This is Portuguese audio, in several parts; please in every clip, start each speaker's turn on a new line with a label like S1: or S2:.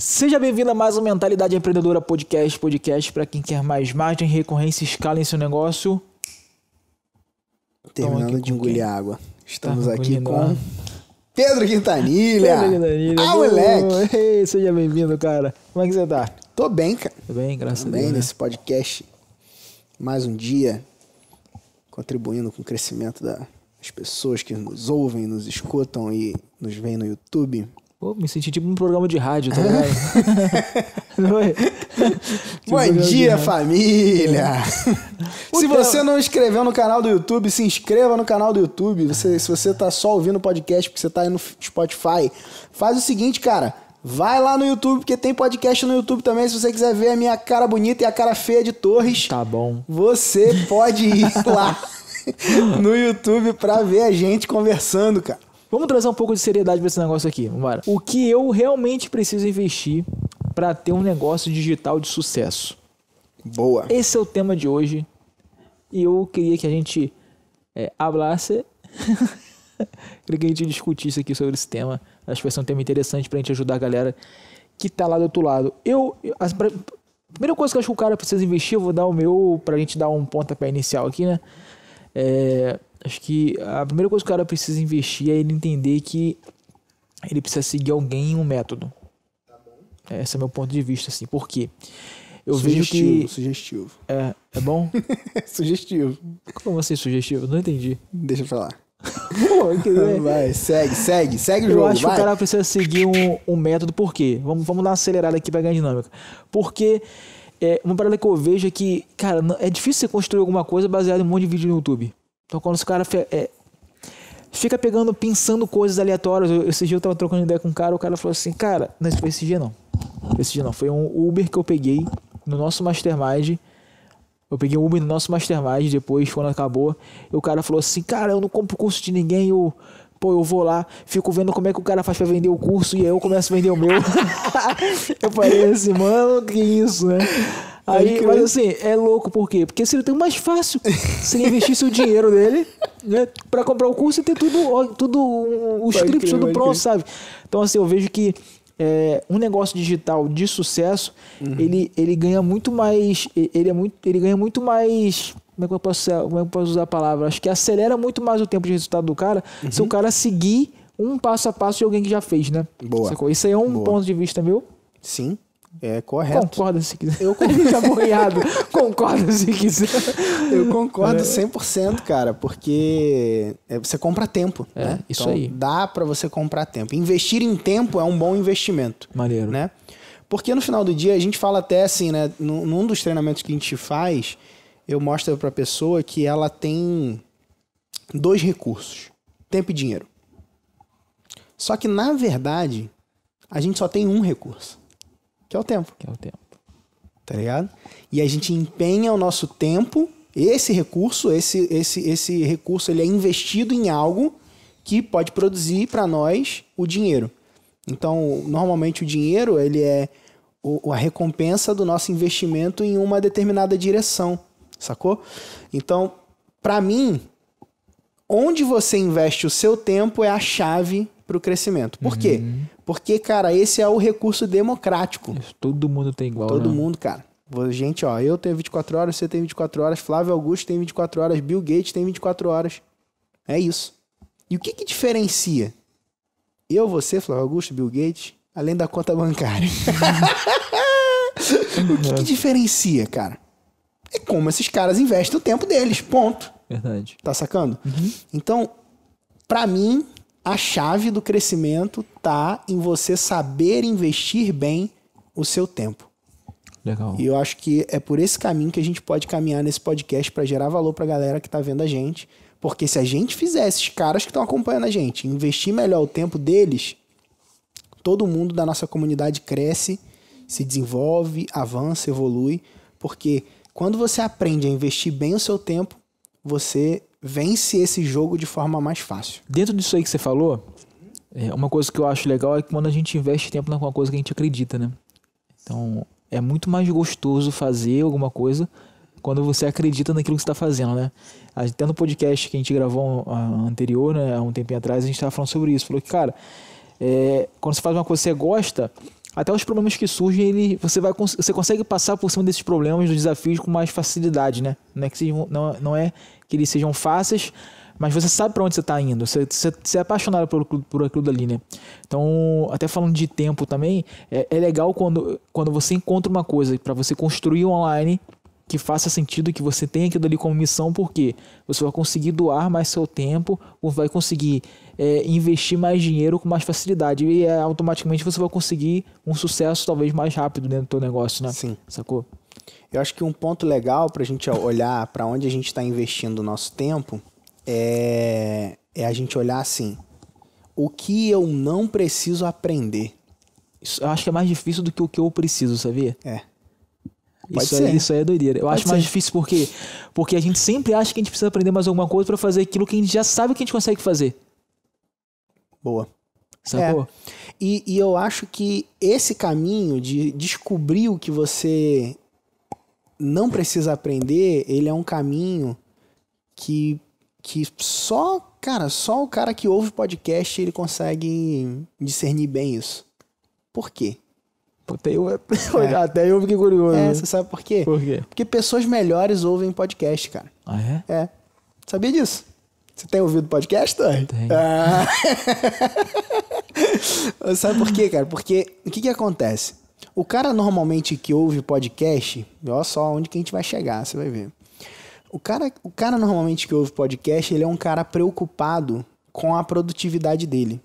S1: Seja bem-vindo a mais um Mentalidade Empreendedora Podcast, podcast para quem quer mais margem, recorrência, escala em seu negócio.
S2: Terminando de engolir água. Estamos tá aqui com Pedro Quintanilha. Pedro Quintanilha. Ah, moleque.
S1: Ei, seja bem-vindo, cara. Como é que você tá? Tô bem, cara. Tô bem, graças Tô a Deus. bem né? nesse podcast.
S2: Mais um dia contribuindo com o crescimento das pessoas que nos ouvem, nos escutam e nos veem no YouTube. Pô, me senti
S1: tipo um programa de
S2: rádio, tá ligado?
S1: não é? Bom tipo dia,
S2: família! É. se você não inscreveu no canal do YouTube, se inscreva no canal do YouTube. Você, se você tá só ouvindo o podcast porque você tá aí no Spotify, faz o seguinte, cara. Vai lá no YouTube, porque tem podcast no YouTube também. Se você quiser ver a minha cara bonita e a cara feia de Torres. Tá bom.
S1: Você pode ir lá no YouTube pra ver a gente conversando, cara. Vamos trazer um pouco de seriedade para esse negócio aqui, vambora. O que eu realmente preciso investir para ter um negócio digital de sucesso? Boa. Esse é o tema de hoje e eu queria que a gente é, hablasse. queria que a gente discutisse aqui sobre esse tema. Acho que vai ser um tema interessante para a gente ajudar a galera que tá lá do outro lado. Eu, a primeira coisa que eu acho que o cara precisa investir, eu vou dar o meu para a gente dar um pontapé inicial aqui, né? É, acho que a primeira coisa que o cara precisa investir é ele entender que ele precisa seguir alguém um método. Tá bom. Esse é meu ponto de vista, assim. Por quê? Eu sugestivo, vejo que...
S2: Sugestivo.
S1: É, é bom? sugestivo. Como assim sugestivo? Não entendi. Deixa eu falar. Pô,
S2: vai, segue, segue, segue o jogo. Eu acho vai. que o cara
S1: precisa seguir um, um método, por quê? Vamos, vamos dar uma acelerada aqui pra ganhar dinâmica. Porque é uma parada que eu vejo é que, cara, é difícil você construir alguma coisa baseada em um monte de vídeo no YouTube. Então quando os cara é, fica pegando, pensando coisas aleatórias. Eu, esse dia eu tava trocando ideia com um cara, o cara falou assim, cara, não foi é esse dia não. Esse dia não, foi um Uber que eu peguei no nosso mastermind. Eu peguei o Uber no nosso mastermind, depois quando acabou, o cara falou assim, cara, eu não compro curso de ninguém, eu Pô, eu vou lá, fico vendo como é que o cara faz pra vender o curso e aí eu começo a vender o meu. eu falei assim, mano, que isso, né? Aí, mas assim, é louco, por quê? Porque seria tão mais fácil se ele investisse o dinheiro dele, né? Pra comprar o curso e ter tudo, tudo os trips, tudo pronto, sabe? Então, assim, eu vejo que é, um negócio digital de sucesso, uhum. ele, ele ganha muito mais. Ele, é muito, ele ganha muito mais como é que eu posso, como é que eu posso usar a palavra? Acho que acelera muito mais o tempo de resultado do cara uhum. se o uhum. cara seguir um passo a passo de alguém que já fez, né? Boa. Sacou? Isso aí é um Boa. ponto de vista meu. Sim. É correto. Concorda se quiser. Eu concordo. concorda se quiser. Eu concordo
S2: 100%, é. cara, porque é, você compra tempo. É, né? isso então, aí. Dá para você comprar tempo. Investir em tempo é um bom investimento. Maneiro. Né? Porque no final do dia, a gente fala até assim, né? Num dos treinamentos que a gente faz, eu mostro para a pessoa que ela tem dois recursos: tempo e dinheiro. Só que na verdade, a gente só tem um recurso, que é o tempo. Que é o tempo. Tá ligado? E a gente empenha o nosso tempo, esse recurso, esse esse esse recurso, ele é investido em algo que pode produzir para nós o dinheiro. Então, normalmente o dinheiro, ele é a recompensa do nosso investimento em uma determinada direção sacou? Então, para mim, onde você investe o seu tempo é a chave para o crescimento. Por uhum. quê? Porque, cara, esse é o recurso democrático. Isso, todo mundo tem igual. Todo né? mundo, cara. Gente, ó, eu tenho 24 horas, você tem 24 horas, Flávio Augusto tem 24 horas, Bill Gates tem 24 horas. É isso. E o que que diferencia? Eu, você, Flávio Augusto, Bill Gates, além da conta bancária. o que que é. diferencia, cara? é como esses caras investem o tempo deles, ponto. Verdade. Tá sacando? Uhum. Então, para mim, a chave do crescimento tá em você saber investir bem o seu tempo. Legal. E eu acho que é por esse caminho que a gente pode caminhar nesse podcast para gerar valor pra galera que tá vendo a gente. Porque se a gente fizer esses caras que estão acompanhando a gente investir melhor o tempo deles, todo mundo da nossa comunidade cresce, se desenvolve, avança, evolui, porque quando você aprende a
S1: investir bem o seu tempo, você vence esse jogo de forma mais fácil. Dentro disso aí que você falou, é, uma coisa que eu acho legal é que quando a gente investe tempo numa coisa que a gente acredita, né? Então, é muito mais gostoso fazer alguma coisa quando você acredita naquilo que está fazendo, né? Até no podcast que a gente gravou anterior, né, um tempinho atrás, a gente estava falando sobre isso. Falou que, cara, é, quando você faz uma coisa que você gosta, até os problemas que surgem, ele, você, vai, você consegue passar por cima desses problemas, dos desafios com mais facilidade, né? Não é que, sejam, não, não é que eles sejam fáceis, mas você sabe para onde você está indo, você, você, você, é apaixonado por, por aquilo dali, né? Então, até falando de tempo também, é, é legal quando, quando você encontra uma coisa para você construir online que faça sentido que você tenha aquilo ali como missão, porque você vai conseguir doar mais seu tempo, ou vai conseguir é, investir mais dinheiro com mais facilidade e é, automaticamente você vai conseguir um sucesso talvez mais rápido dentro do teu negócio, né? Sim. Sacou? Eu acho que um ponto legal para a gente olhar
S2: para onde a gente está investindo o nosso tempo é, é a gente olhar assim,
S1: o que eu não preciso aprender. Isso eu acho que é mais difícil do que o que eu preciso, sabia? É isso, aí, É, isso é doideira. Eu Pode acho ser. mais difícil porque, porque a gente sempre acha que a gente precisa aprender mais alguma coisa para fazer aquilo que a gente já sabe que a gente consegue fazer. Boa.
S2: Sacou? É. E, e eu acho que esse caminho de descobrir o que você não precisa aprender, ele é um caminho que, que só, cara, só o cara que ouve podcast ele consegue discernir bem isso. Por quê? Puta, eu, é. Até eu fiquei curioso. É, né? você sabe por quê? Por quê? Porque pessoas melhores ouvem podcast, cara. Ah, é? É. Sabia disso? Você tem ouvido podcast, Tenho. Ah. sabe por quê, cara? Porque o que, que acontece? O cara normalmente que ouve podcast, olha só onde que a gente vai chegar, você vai ver. O cara, o cara normalmente que ouve podcast, ele é um cara preocupado com a produtividade dele.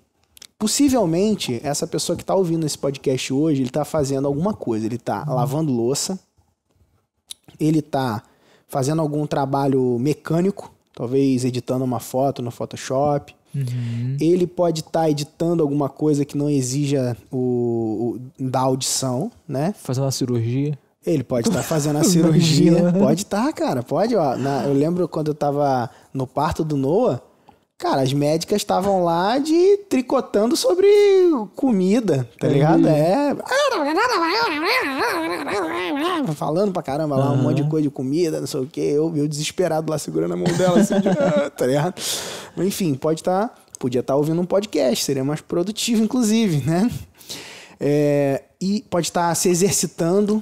S2: Possivelmente, essa pessoa que está ouvindo esse podcast hoje, ele está fazendo alguma coisa. Ele está uhum. lavando louça, ele está fazendo algum trabalho mecânico, talvez editando uma foto no Photoshop. Uhum. Ele pode estar tá editando alguma coisa que não exija o, o da audição, né?
S1: Fazendo uma cirurgia.
S2: Ele pode estar tá fazendo a cirurgia. pode estar, tá, cara. Pode, ó. Na, eu lembro quando eu estava no parto do Noah Cara, as médicas estavam lá de tricotando sobre comida, tá ligado? Uhum. É. Falando pra caramba lá, uhum. um monte de coisa de comida, não sei o quê. Eu, eu desesperado lá segurando a mão dela, assim, de... Ah", tá ligado? Enfim, pode estar. Tá, podia estar tá ouvindo um podcast, seria mais produtivo, inclusive, né? É, e pode estar tá se exercitando.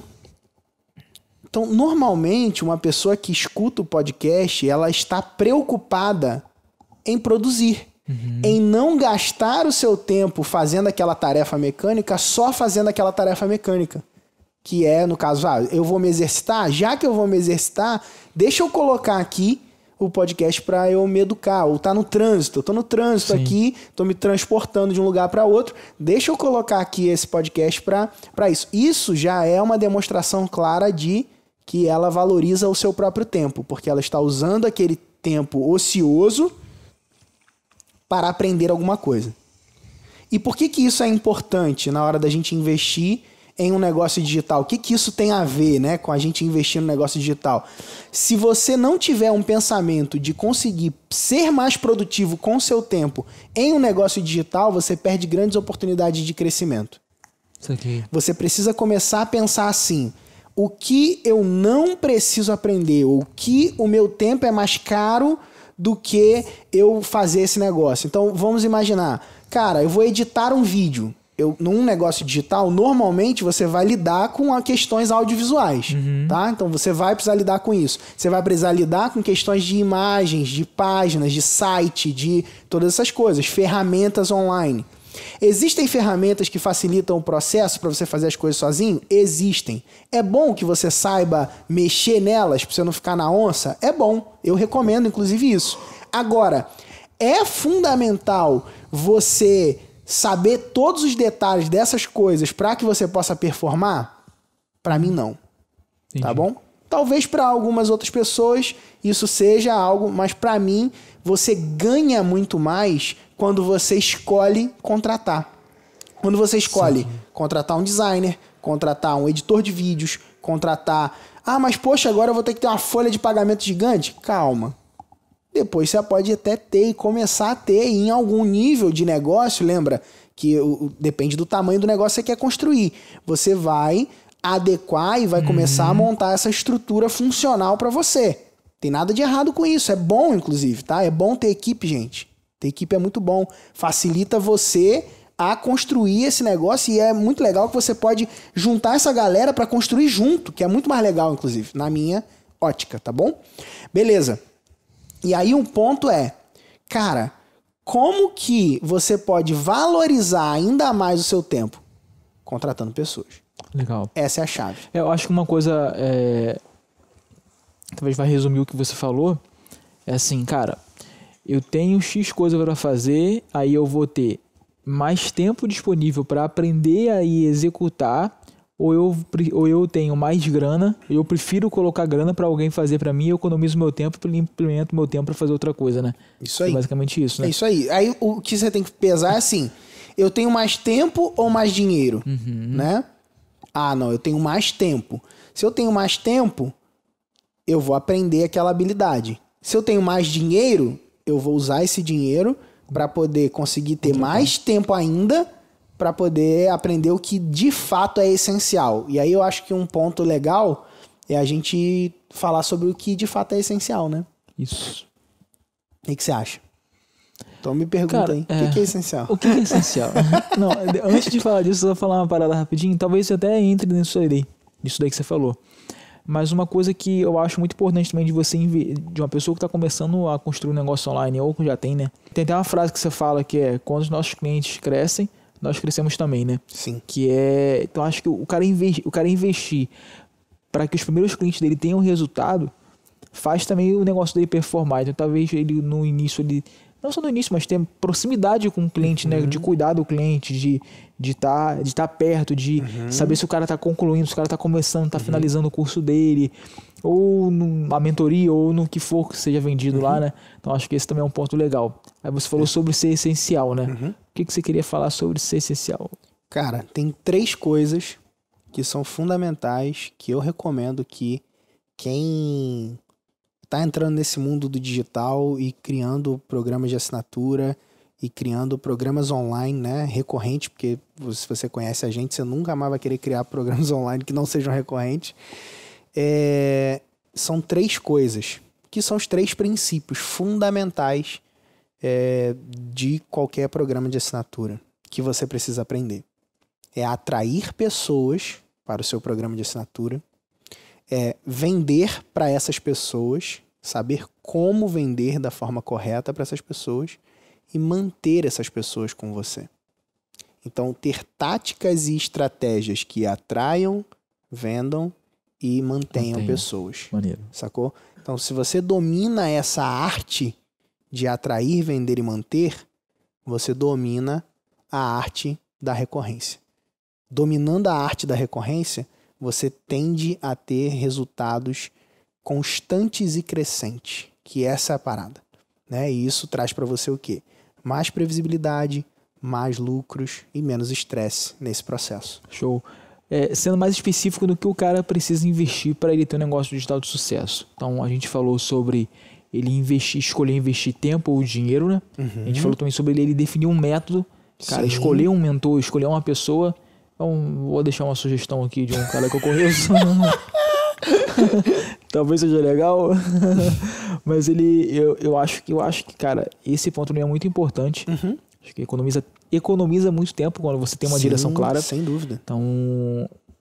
S2: Então, normalmente, uma pessoa que escuta o podcast, ela está preocupada em produzir. Uhum. Em não gastar o seu tempo fazendo aquela tarefa mecânica, só fazendo aquela tarefa mecânica. Que é, no caso, ah, eu vou me exercitar, já que eu vou me exercitar, deixa eu colocar aqui o podcast para eu me educar, ou tá no trânsito, eu tô no trânsito Sim. aqui, tô me transportando de um lugar para outro, deixa eu colocar aqui esse podcast para isso. Isso já é uma demonstração clara de que ela valoriza o seu próprio tempo, porque ela está usando aquele tempo ocioso para aprender alguma coisa. E por que, que isso é importante na hora da gente investir em um negócio digital? O que, que isso tem a ver né, com a gente investir no negócio digital? Se você não tiver um pensamento de conseguir ser mais produtivo com seu tempo em um negócio digital, você perde grandes oportunidades de crescimento. Você precisa começar a pensar assim: o que eu não preciso aprender, o que o meu tempo é mais caro do que eu fazer esse negócio. Então vamos imaginar, cara, eu vou editar um vídeo. Eu, num negócio digital, normalmente você vai lidar com questões audiovisuais, uhum. tá? Então você vai precisar lidar com isso. Você vai precisar lidar com questões de imagens, de páginas, de site, de todas essas coisas, ferramentas online. Existem ferramentas que facilitam o processo para você fazer as coisas sozinho? Existem. É bom que você saiba mexer nelas para você não ficar na onça? É bom. Eu recomendo, inclusive, isso. Agora, é fundamental você saber todos os detalhes dessas coisas para que você possa performar? Para mim, não. Tá Entendi. Tá bom? Talvez para algumas outras pessoas isso seja algo, mas para mim você ganha muito mais quando você escolhe contratar. Quando você escolhe Sim. contratar um designer, contratar um editor de vídeos, contratar. Ah, mas poxa, agora eu vou ter que ter uma folha de pagamento gigante? Calma. Depois você pode até ter e começar a ter em algum nível de negócio, lembra? Que depende do tamanho do negócio que você quer construir. Você vai adequar e vai uhum. começar a montar essa estrutura funcional para você. Tem nada de errado com isso, é bom inclusive, tá? É bom ter equipe, gente. Ter equipe é muito bom, facilita você a construir esse negócio e é muito legal que você pode juntar essa galera para construir junto, que é muito mais legal inclusive, na minha ótica, tá bom? Beleza. E aí um ponto é, cara, como que você pode valorizar ainda mais o seu tempo? Contratando pessoas. Legal. Essa é a chave.
S1: É, eu acho que uma coisa. É... Talvez vai resumir o que você falou. É assim, cara, eu tenho X coisa para fazer, aí eu vou ter mais tempo disponível para aprender aí executar, ou eu, ou eu tenho mais grana, eu prefiro colocar grana para alguém fazer para mim, eu economizo meu tempo e implemento meu tempo para fazer outra coisa, né? Isso aí. É basicamente isso, né? É isso aí. Aí o que
S2: você tem que pesar é assim, eu tenho mais tempo ou mais dinheiro, uhum. né? Ah, não, eu tenho mais tempo. Se eu tenho mais tempo, eu vou aprender aquela habilidade. Se eu tenho mais dinheiro, eu vou usar esse dinheiro para poder conseguir ter mais tempo ainda para poder aprender o que de fato é essencial. E aí eu acho que um ponto legal é a gente falar sobre o que de fato é
S1: essencial, né?
S2: Isso. O que você acha? Então me pergunta Cara, aí, é, o que é essencial? O que é essencial?
S1: não, antes de falar disso, eu vou falar uma parada rapidinho, talvez você até entre nisso aí. nisso daí que você falou. Mas uma coisa que eu acho muito importante também de você, de uma pessoa que está começando a construir um negócio online, ou que já tem, né? Tem até uma frase que você fala que é: quando os nossos clientes crescem, nós crescemos também, né? Sim. Que é. Então acho que o cara, investi, o cara investir para que os primeiros clientes dele tenham resultado, faz também o negócio dele performar. Então talvez ele no início ele não só no início, mas ter proximidade com o cliente, uhum. né? De uhum. cuidar do cliente, de de tá, de tá perto, de uhum. saber se o cara está concluindo, se o cara está começando, está uhum. finalizando o curso dele, ou na mentoria, ou no que for que seja vendido lá, uhum. né? Então acho que esse também é um ponto legal. Aí você falou é. sobre ser essencial, né? Uhum. O que, que você queria falar sobre ser essencial? Cara, tem três coisas
S2: que são fundamentais que eu recomendo que quem tá entrando nesse mundo do digital e criando programas de assinatura e criando programas online, né, recorrente, porque se você conhece a gente, você nunca mais vai querer criar programas online que não sejam recorrentes. É, são três coisas, que são os três princípios fundamentais é, de qualquer programa de assinatura que você precisa aprender. É atrair pessoas para o seu programa de assinatura, é, vender para essas pessoas, saber como vender da forma correta para essas pessoas e manter essas pessoas com você. Então, ter táticas e estratégias que atraiam, vendam e mantenham pessoas. Maneiro. Sacou? Então, se você domina essa arte de atrair, vender e manter, você domina a arte da recorrência. Dominando a arte da recorrência, você tende a ter resultados constantes e crescentes, que essa é a parada, né? E isso traz para você o quê? Mais previsibilidade,
S1: mais lucros e menos estresse nesse processo. Show. É, sendo mais específico do que o cara precisa investir para ele ter um negócio digital de sucesso. Então a gente falou sobre ele investir, escolher investir tempo ou dinheiro, né? Uhum. A gente uhum. falou também sobre ele, ele definir um método,
S2: cara, Sim. escolher um
S1: mentor, escolher uma pessoa então, vou deixar uma sugestão aqui de um cara que eu conheço. Talvez seja legal. Mas ele, eu, eu acho que eu acho que, cara, esse ponto é muito importante. Uhum. Acho que economiza, economiza muito tempo quando você tem uma Sim, direção clara. Sem dúvida. Então,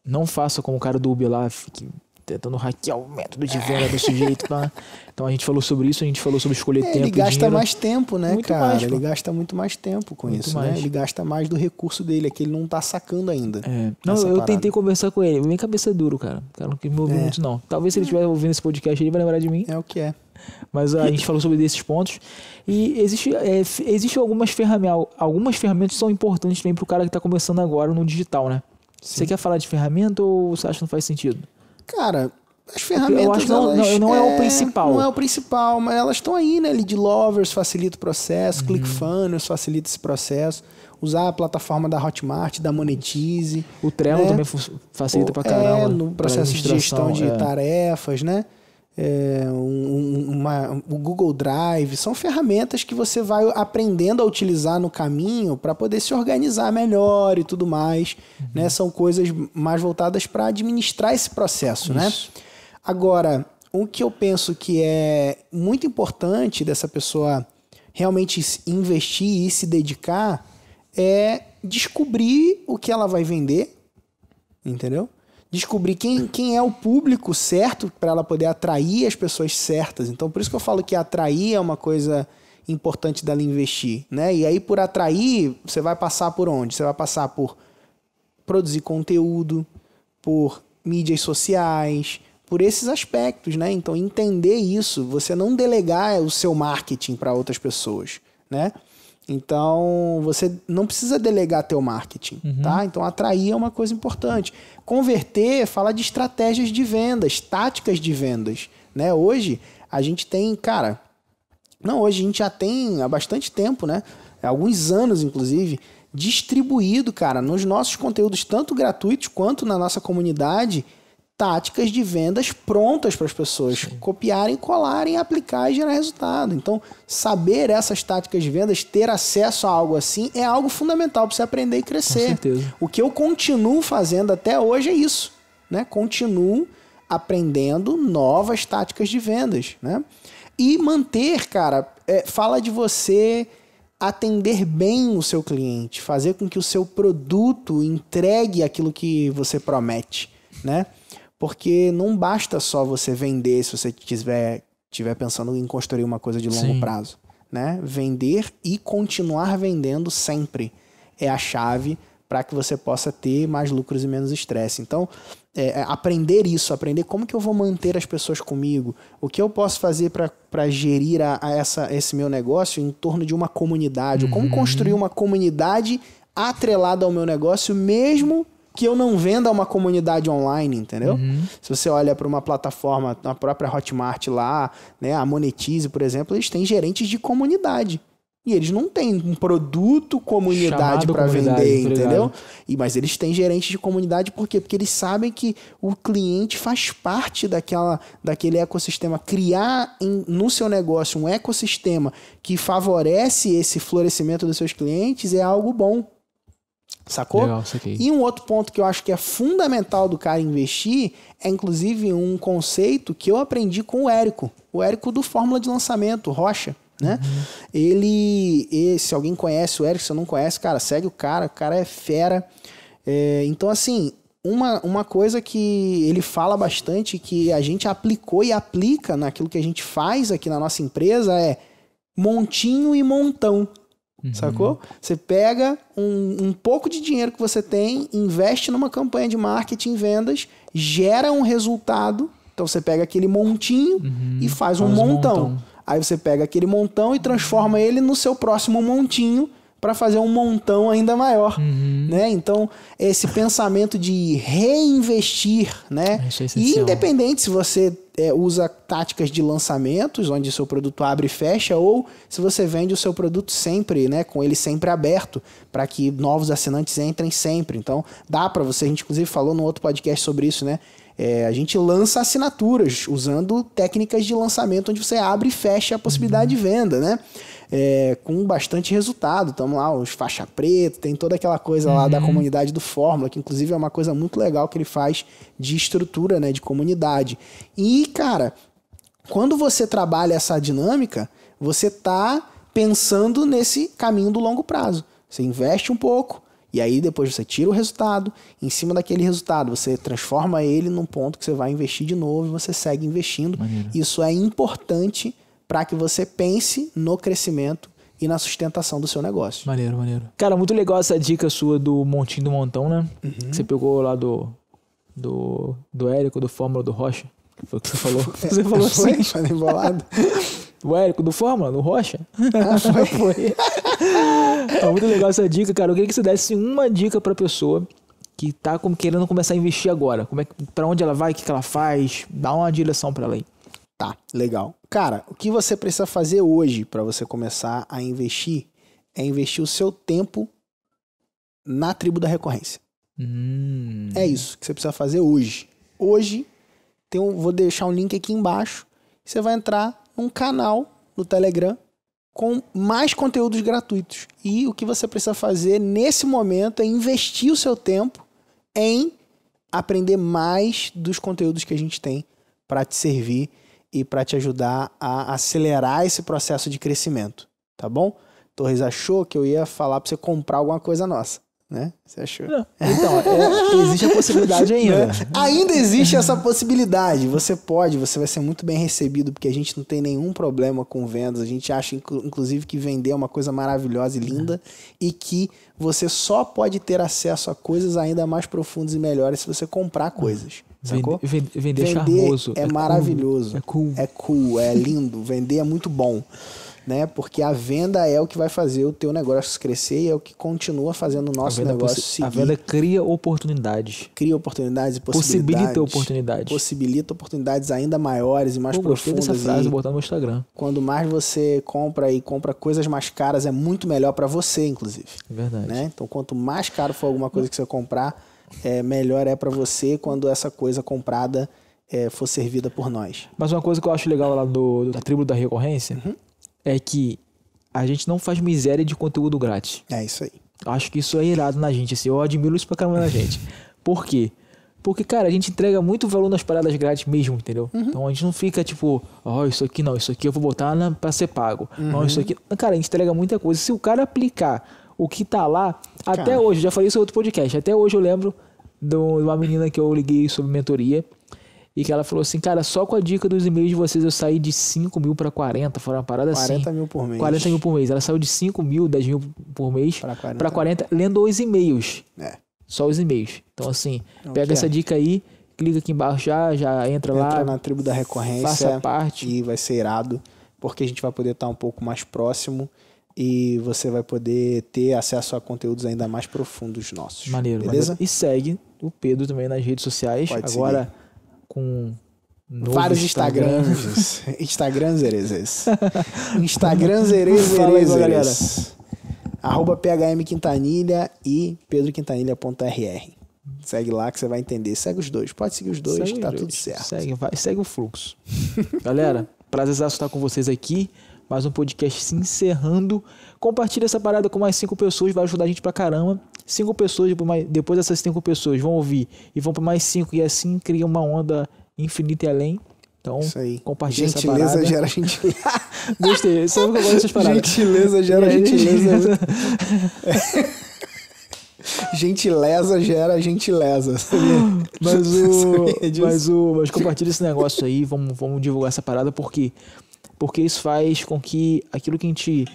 S1: não faça como o cara do Uber lá, fique tentando hackear o método de venda desse jeito. Pá. Então a gente falou sobre isso, a gente falou sobre escolher é, tempo. Ele gasta dinheiro. mais
S2: tempo, né, muito cara? Mais, ele gasta muito mais tempo com muito isso. Mais. Né? Ele gasta mais do recurso dele, é que ele não tá sacando ainda. É. Não, eu parada. tentei
S1: conversar com ele. Minha cabeça é duro, cara. O cara não quis me ouvir é. muito, não. Talvez se ele estiver ouvindo esse podcast, ele vai lembrar de mim. É o que é. Mas a gente falou sobre esses pontos. E existe, é, existe algumas ferramentas. Algumas ferramentas são importantes também para o cara que está começando agora no digital, né? Sim. Você quer falar de ferramenta ou você acha que não faz sentido? cara,
S2: as ferramentas. Eu acho que não, não, não é, é, o principal. Não é o principal, mas elas estão aí, né? Lead Lovers facilita o processo, uhum. ClickFunnels facilita esse processo. Usar a plataforma da Hotmart, da Monetize. O Trello né? também facilita o, pra caramba. É, no processo de gestão de é. tarefas, né? é, um, uma, o Google Drive, são ferramentas que você vai aprendendo a utilizar no caminho para poder se organizar melhor e tudo mais. Uhum. Né? São coisas mais voltadas para administrar esse processo. Né? Agora, o que eu penso que é muito importante dessa pessoa realmente investir e se dedicar é descobrir o que ela vai vender, entendeu? descobrir quem, quem é o público certo para ela poder atrair as pessoas certas. Então, por isso que eu falo que atrair é uma coisa importante dela investir, né? E aí por atrair, você vai passar por onde? Você vai passar por produzir conteúdo, por mídias sociais, por esses aspectos, né? Então entender isso, você não delegar o seu marketing para outras pessoas, né? Então, você não precisa delegar teu marketing, uhum. tá? Então, atrair é uma coisa importante. Converter fala de estratégias de vendas, táticas de vendas, né? Hoje a gente tem, cara, não, hoje a gente já tem há bastante tempo, né? Alguns anos inclusive, distribuído, cara, nos nossos conteúdos tanto gratuitos quanto na nossa comunidade, táticas de vendas prontas para as pessoas Sim. copiarem, colarem, aplicar e gerar resultado. Então, saber essas táticas de vendas, ter acesso a algo assim, é algo fundamental para você aprender e crescer. Com certeza. O que eu continuo fazendo até hoje é isso, né? Continuo aprendendo novas táticas de vendas, né? E manter, cara, é, fala de você atender bem o seu cliente, fazer com que o seu produto entregue aquilo que você promete, né? Porque não basta só você vender se você estiver tiver pensando em construir uma coisa de longo Sim. prazo. Né? Vender e continuar vendendo sempre é a chave para que você possa ter mais lucros e menos estresse. Então, é, é, aprender isso, aprender como que eu vou manter as pessoas comigo, o que eu posso fazer para gerir a, a, essa, esse meu negócio em torno de uma comunidade, uhum. como construir uma comunidade atrelada ao meu negócio, mesmo que eu não venda uma comunidade online, entendeu? Uhum. Se você olha para uma plataforma, a própria Hotmart lá, né, a Monetize, por exemplo, eles têm gerentes de comunidade. E eles não têm um produto comunidade para vender, tá entendeu? E, mas eles têm gerentes de comunidade por quê? Porque eles sabem que o cliente faz parte daquela, daquele ecossistema. Criar em, no seu negócio um ecossistema que favorece esse florescimento dos seus clientes é algo bom. Sacou? Legal, e um outro ponto que eu acho que é fundamental do cara investir é, inclusive, um conceito que eu aprendi com o Érico. O Érico do Fórmula de Lançamento, Rocha. Né? Uhum. Ele, ele, se alguém conhece o Érico, se não conhece, cara, segue o cara, o cara é fera. É, então, assim, uma, uma coisa que ele fala bastante, que a gente aplicou e aplica naquilo que a gente faz aqui na nossa empresa é montinho e montão. Uhum. Sacou? Você pega um, um pouco de dinheiro que você tem, investe numa campanha de marketing, vendas, gera um resultado. Então você pega aquele montinho uhum. e faz, faz um montão. montão. Aí você pega aquele montão e transforma ele no seu próximo montinho para fazer um montão ainda maior, uhum. né? Então esse pensamento de reinvestir, né? e independente se você é, usa táticas de lançamentos, onde seu produto abre e fecha, ou se você vende o seu produto sempre, né? Com ele sempre aberto, para que novos assinantes entrem sempre. Então dá para você, a gente inclusive falou no outro podcast sobre isso, né? É, a gente lança assinaturas usando técnicas de lançamento onde você abre e fecha a possibilidade uhum. de venda, né? é, com bastante resultado. Estamos lá, os faixa preta, tem toda aquela coisa uhum. lá da uhum. comunidade do Fórmula, que inclusive é uma coisa muito legal que ele faz de estrutura, né, de comunidade. E, cara, quando você trabalha essa dinâmica, você tá pensando nesse caminho do longo prazo. Você investe um pouco, e aí depois você tira o resultado, em cima daquele resultado você transforma ele num ponto que você vai investir de novo e você segue investindo. Maneiro. Isso é importante para que você pense no crescimento e na sustentação do seu negócio.
S1: Maneiro, maneiro. Cara, muito legal essa dica sua do Montinho do Montão, né? Uhum. Que você pegou lá do, do, do Érico, do Fórmula do Rocha. Foi o que você falou. Você falou foi, assim. Foi embolado. O Érico do Fórmula, do Rocha? Ah, foi. foi. então, muito legal essa dica, cara. Eu queria que você desse uma dica pra pessoa que tá querendo começar a investir agora. Como é, pra onde ela vai, o que, que ela faz, dá uma direção para ela aí. Tá, legal.
S2: Cara, o que você precisa fazer hoje para você começar a investir é investir o seu tempo na tribo da recorrência. Hum. É isso que você precisa fazer hoje. Hoje, tem um, vou deixar um link aqui embaixo. Você vai entrar num canal no Telegram com mais conteúdos gratuitos. E o que você precisa fazer nesse momento é investir o seu tempo em aprender mais dos conteúdos que a gente tem para te servir e para te ajudar a acelerar esse processo de crescimento, tá bom? Torres achou que eu ia falar para você comprar alguma coisa nossa, né? Você achou? Não. Então,
S1: é, existe a possibilidade ainda. Né? Ainda existe essa
S2: possibilidade. Você pode, você vai ser muito bem recebido, porque a gente não tem nenhum problema com vendas. A gente acha, inclusive, que vender é uma coisa maravilhosa e linda é. e que você só pode ter acesso a coisas ainda mais profundas e melhores se você comprar coisas. Sacou? Vender, vender, vender charmoso. É, é maravilhoso. Cool. É cool. É cool, é lindo. vender é muito bom. Né? Porque a venda é o que vai fazer o teu negócio crescer e é o que continua fazendo o nosso negócio seguir. A venda
S1: cria oportunidades. Cria oportunidades
S2: e possibilidades. Possibilita oportunidades. Possibilita oportunidades ainda maiores e mais Pô, profundas. Gostei frase, e botar no Instagram. Quando mais você compra e compra coisas mais caras, é muito melhor para você, inclusive. Verdade. Né? Então, quanto mais caro for alguma coisa que você comprar é, melhor é para você quando essa coisa comprada é, for servida por nós.
S1: Mas uma coisa que eu acho legal lá do, da tribo da recorrência uhum. é que a gente não faz miséria de conteúdo grátis. É isso aí. acho que isso é irado na gente, assim, eu admiro isso pra caramba na gente. Por quê? Porque, cara, a gente entrega muito valor nas paradas grátis mesmo, entendeu? Uhum. Então a gente não fica tipo, ó, oh, isso aqui não, isso aqui eu vou botar na, pra ser pago. Uhum. Não, isso aqui. Cara, a gente entrega muita coisa. Se o cara aplicar o que tá lá, até Cara. hoje, já falei isso em outro podcast, até hoje eu lembro de uma menina que eu liguei sobre mentoria. E que ela falou assim, cara, só com a dica dos e-mails de vocês eu saí de 5 mil para 40, foi uma parada 40 assim. 40 mil por mês. 40 mil por mês. Ela saiu de 5 mil, 10 mil por mês para 40. Pra 40, lendo os e-mails. É. Só os e-mails. Então, assim, Não é pega essa é. dica aí, clica aqui embaixo já, já entra, entra lá. Entra na tribo da recorrência. Faça parte. E vai ser
S2: irado, porque a gente vai poder estar um pouco mais próximo e você vai poder ter
S1: acesso a conteúdos ainda mais profundos nossos. Maneiro, beleza? Maneiro. E segue o Pedro também nas redes sociais. Pode agora seguir. com
S2: vários Instagrams. Instagrams Erezes. Instagrams Erezes Arroba PHM Quintanilha e pedroquintanilha.rr. Segue lá que você vai entender. Segue
S1: os dois. Pode seguir os dois segue que tá dois. tudo certo. Segue, vai, segue o fluxo. Galera, prazer estar com vocês aqui mais um podcast se encerrando. Compartilha essa parada com mais cinco pessoas, vai ajudar a gente pra caramba. Cinco pessoas, depois dessas cinco pessoas vão ouvir e vão para mais cinco, e assim cria uma onda infinita e além. Então, Isso aí. compartilha gentileza essa parada. Gera gentileza gera gentileza. Gostei, só que eu gosto dessas paradas. Gentileza gera é, gentileza. Né? gentileza gera gentileza. Mas o, mas o, mas compartilha esse negócio aí, vamos, vamos divulgar essa parada porque porque isso faz com que aquilo que a gente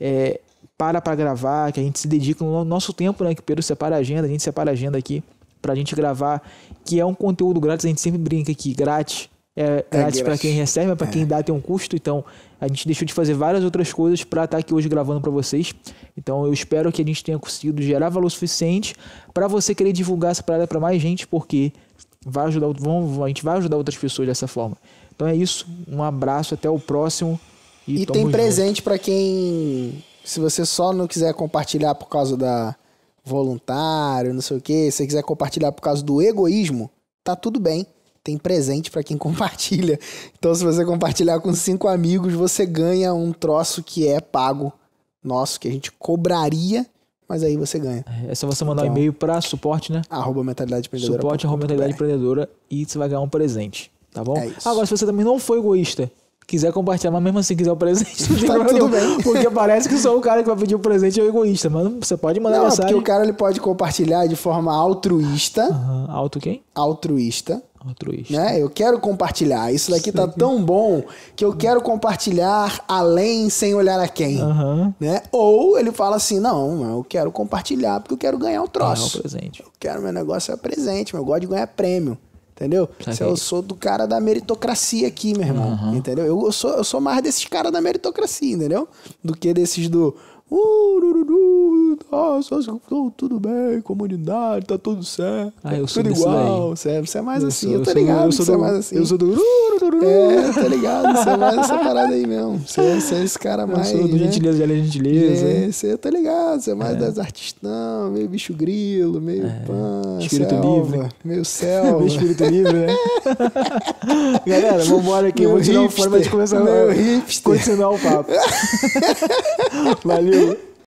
S1: é, para para gravar, que a gente se dedica no nosso tempo, né? Que o Pedro separa a agenda, a gente separa a agenda aqui para a gente gravar, que é um conteúdo grátis, a gente sempre brinca aqui, grátis. É, é grátis para quem recebe, para é. quem dá tem um custo, então a gente deixou de fazer várias outras coisas para estar tá aqui hoje gravando para vocês. Então eu espero que a gente tenha conseguido gerar valor suficiente para você querer divulgar essa parada para mais gente, porque vai ajudar, vamos, a gente vai ajudar outras pessoas dessa forma. Então é isso. Um abraço, até o próximo. E, e tem presente para quem. Se você só não quiser compartilhar
S2: por causa da voluntário, não sei o que, se você quiser compartilhar por causa do egoísmo, tá tudo bem. Tem presente para quem compartilha. Então, se você compartilhar com cinco amigos, você ganha um troço que é pago nosso, que a gente cobraria,
S1: mas aí você ganha. É, é só você mandar então, um e-mail para suporte, né? Arroba mentalidade empreendedora. Suporte arroba mentalidade empreendedora e você vai ganhar um presente. Tá bom? É Agora, se você também não foi egoísta, quiser compartilhar, mas mesmo assim quiser o presente, não tem tá nenhum, Porque parece que só o cara que vai pedir o presente é o egoísta, mas você pode mandar não, mensagem. Porque o
S2: cara ele pode compartilhar de forma altruísta. Uhum. Alto quem? Altruísta. Altruísta. Né? Eu quero compartilhar. Isso daqui tá tão bom que eu quero compartilhar além sem olhar a quem. Uhum. Né? Ou ele fala assim: não, eu quero compartilhar porque eu quero ganhar o troço. Ganhar o presente. Eu quero, meu negócio é presente, meu eu gosto de ganhar prêmio. Entendeu? Eu é sou do cara da meritocracia aqui, meu irmão. Uhum. Entendeu? Eu, eu, sou, eu sou mais desses caras da meritocracia, entendeu? Do que desses do Uh, nossa, tudo bem, comunidade, tá tudo certo. Ah, eu sou tudo igual. Você, é, você é mais eu assim, sou, eu tô ligado, eu sou você é do, é mais assim. Eu sou do.
S1: É, tá ligado? Você é mais essa parada
S2: aí mesmo. Você, é, você é esse cara eu mais. Eu sou do né? gentileza, gentileza. É, você tá ligado, você é mais é. das artistas, meio bicho grilo, meio é. pan. Espírito selva, livre. Meio céu, meio espírito
S1: livre, né? Galera, vambora aqui, meu eu vou tirar o fone pra gente começar, continuar o papo. Valeu. you.